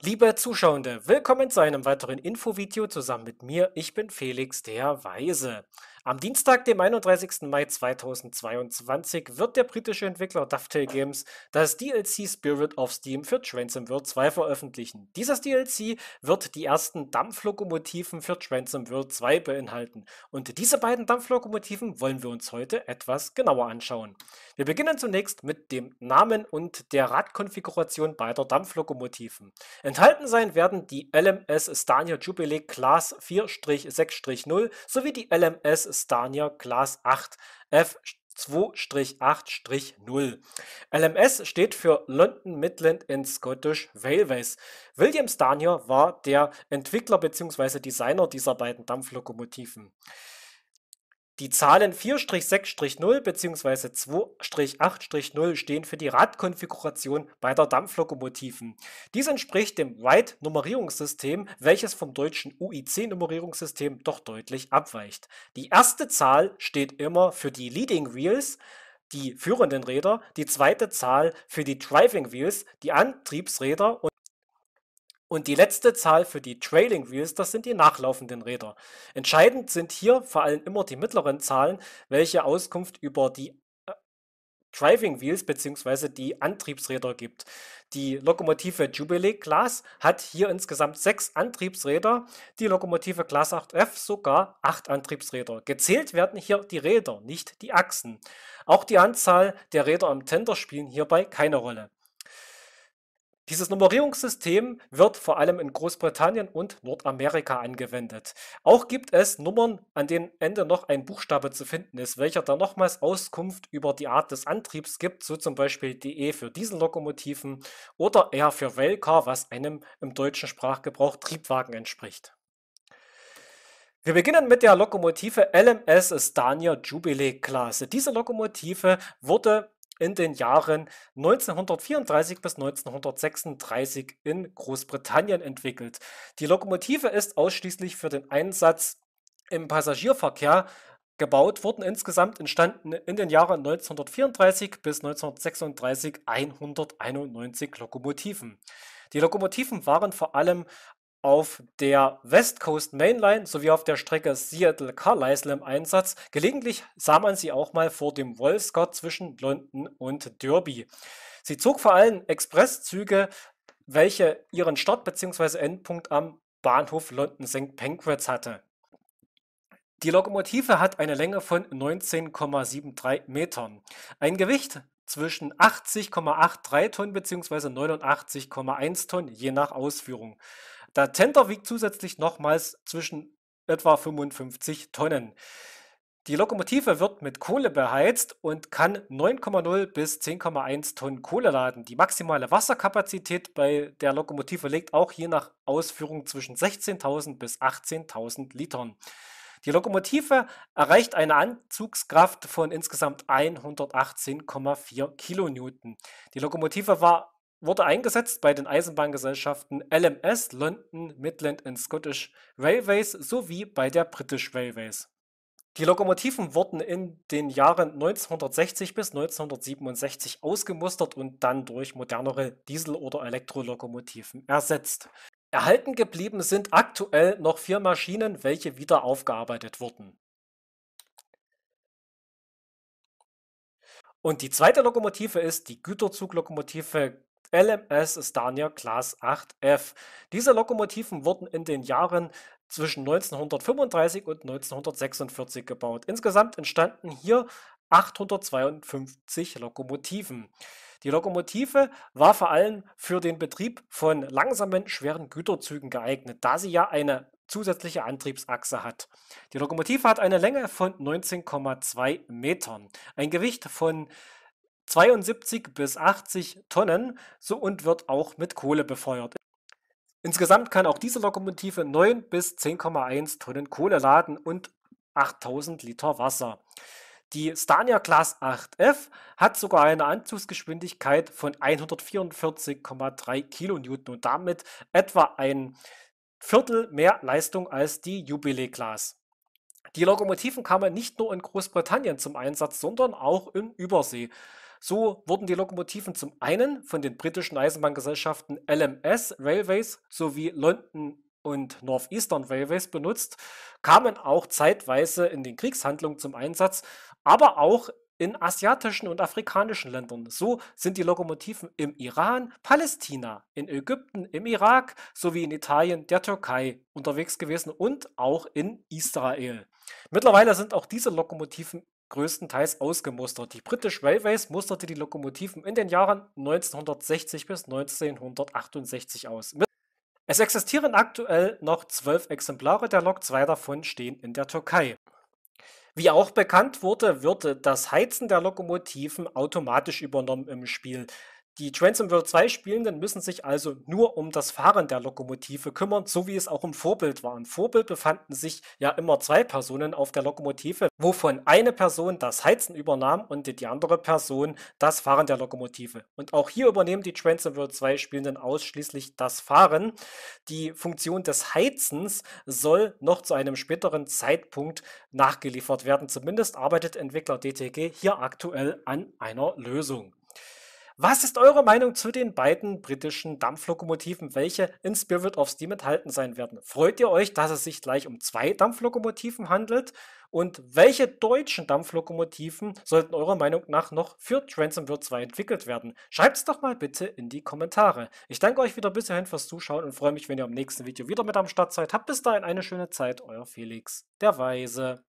Liebe Zuschauende, willkommen zu einem weiteren Infovideo zusammen mit mir. Ich bin Felix der Weise. Am Dienstag, dem 31. Mai 2022, wird der britische Entwickler Dovetail Games das DLC Spirit of Steam für Transom 2 veröffentlichen. Dieses DLC wird die ersten Dampflokomotiven für Transom 2 beinhalten. Und diese beiden Dampflokomotiven wollen wir uns heute etwas genauer anschauen. Wir beginnen zunächst mit dem Namen und der Radkonfiguration beider Dampflokomotiven. Enthalten sein werden die LMS Stania Jubilee Class 4-6-0 sowie die LMS Scania Class 8 F2-8-0. LMS steht für London Midland and Scottish Railways. William Stanier war der Entwickler bzw. Designer dieser beiden Dampflokomotiven. Die Zahlen 4-6-0 bzw. 2-8-0 stehen für die Radkonfiguration beider Dampflokomotiven. Dies entspricht dem Wright-Nummerierungssystem, welches vom deutschen UIC-Nummerierungssystem doch deutlich abweicht. Die erste Zahl steht immer für die Leading Wheels, die führenden Räder, die zweite Zahl für die Driving Wheels, die Antriebsräder und die letzte Zahl für die Trailing Wheels, das sind die nachlaufenden Räder. Entscheidend sind hier vor allem immer die mittleren Zahlen, welche Auskunft über die äh, Driving Wheels bzw. die Antriebsräder gibt. Die Lokomotive Jubilee Class hat hier insgesamt sechs Antriebsräder, die Lokomotive Class 8F sogar acht Antriebsräder. Gezählt werden hier die Räder, nicht die Achsen. Auch die Anzahl der Räder am Tender spielen hierbei keine Rolle. Dieses Nummerierungssystem wird vor allem in Großbritannien und Nordamerika angewendet. Auch gibt es Nummern, an denen Ende noch ein Buchstabe zu finden ist, welcher dann nochmals Auskunft über die Art des Antriebs gibt, so zum Beispiel DE für Diesellokomotiven oder R für Railcar, was einem im deutschen Sprachgebrauch Triebwagen entspricht. Wir beginnen mit der Lokomotive LMS Stania Jubilee Klasse. Diese Lokomotive wurde in den Jahren 1934 bis 1936 in Großbritannien entwickelt. Die Lokomotive ist ausschließlich für den Einsatz im Passagierverkehr gebaut wurden. Insgesamt entstanden in den Jahren 1934 bis 1936 191 Lokomotiven. Die Lokomotiven waren vor allem auf der West Coast Mainline sowie auf der Strecke Seattle-Carlisle im Einsatz. Gelegentlich sah man sie auch mal vor dem Wolfscott zwischen London und Derby. Sie zog vor allem Expresszüge, welche ihren Start- bzw. Endpunkt am Bahnhof London St. Pancras hatte. Die Lokomotive hat eine Länge von 19,73 Metern, ein Gewicht zwischen 80,83 Tonnen bzw. 89,1 Tonnen je nach Ausführung. Der Tenter wiegt zusätzlich nochmals zwischen etwa 55 Tonnen. Die Lokomotive wird mit Kohle beheizt und kann 9,0 bis 10,1 Tonnen Kohle laden. Die maximale Wasserkapazität bei der Lokomotive liegt auch je nach Ausführung zwischen 16.000 bis 18.000 Litern. Die Lokomotive erreicht eine Anzugskraft von insgesamt 118,4 Kilonewton. Die Lokomotive war wurde eingesetzt bei den Eisenbahngesellschaften LMS London, Midland and Scottish Railways sowie bei der British Railways. Die Lokomotiven wurden in den Jahren 1960 bis 1967 ausgemustert und dann durch modernere Diesel- oder Elektrolokomotiven ersetzt. Erhalten geblieben sind aktuell noch vier Maschinen, welche wieder aufgearbeitet wurden. Und die zweite Lokomotive ist die Güterzuglokomotive LMS Scania Class 8F. Diese Lokomotiven wurden in den Jahren zwischen 1935 und 1946 gebaut. Insgesamt entstanden hier 852 Lokomotiven. Die Lokomotive war vor allem für den Betrieb von langsamen, schweren Güterzügen geeignet, da sie ja eine zusätzliche Antriebsachse hat. Die Lokomotive hat eine Länge von 19,2 Metern, ein Gewicht von 72 bis 80 Tonnen so und wird auch mit Kohle befeuert. Insgesamt kann auch diese Lokomotive 9 bis 10,1 Tonnen Kohle laden und 8000 Liter Wasser. Die Stania Class 8F hat sogar eine Anzugsgeschwindigkeit von 144,3 Kilonewton und damit etwa ein Viertel mehr Leistung als die Jubilee Class. Die Lokomotiven kamen nicht nur in Großbritannien zum Einsatz, sondern auch in Übersee. So wurden die Lokomotiven zum einen von den britischen Eisenbahngesellschaften LMS Railways sowie London und Northeastern Railways benutzt, kamen auch zeitweise in den Kriegshandlungen zum Einsatz, aber auch in asiatischen und afrikanischen Ländern. So sind die Lokomotiven im Iran, Palästina, in Ägypten, im Irak sowie in Italien, der Türkei unterwegs gewesen und auch in Israel. Mittlerweile sind auch diese Lokomotiven größtenteils ausgemustert. Die British Railways musterte die Lokomotiven in den Jahren 1960 bis 1968 aus. Es existieren aktuell noch zwölf Exemplare der Lok, zwei davon stehen in der Türkei. Wie auch bekannt wurde, wird das Heizen der Lokomotiven automatisch übernommen im Spiel. Die Trans in World 2 Spielenden müssen sich also nur um das Fahren der Lokomotive kümmern, so wie es auch im Vorbild war. Im Vorbild befanden sich ja immer zwei Personen auf der Lokomotive, wovon eine Person das Heizen übernahm und die andere Person das Fahren der Lokomotive. Und auch hier übernehmen die Trans in World 2 Spielenden ausschließlich das Fahren. Die Funktion des Heizens soll noch zu einem späteren Zeitpunkt nachgeliefert werden. Zumindest arbeitet Entwickler DTG hier aktuell an einer Lösung. Was ist eure Meinung zu den beiden britischen Dampflokomotiven, welche in Spirit of Steam enthalten sein werden? Freut ihr euch, dass es sich gleich um zwei Dampflokomotiven handelt? Und welche deutschen Dampflokomotiven sollten eurer Meinung nach noch für Transomware 2 entwickelt werden? Schreibt es doch mal bitte in die Kommentare. Ich danke euch wieder bis hierhin fürs Zuschauen und freue mich, wenn ihr im nächsten Video wieder mit am Start seid. Habt bis dahin eine schöne Zeit, euer Felix der Weise.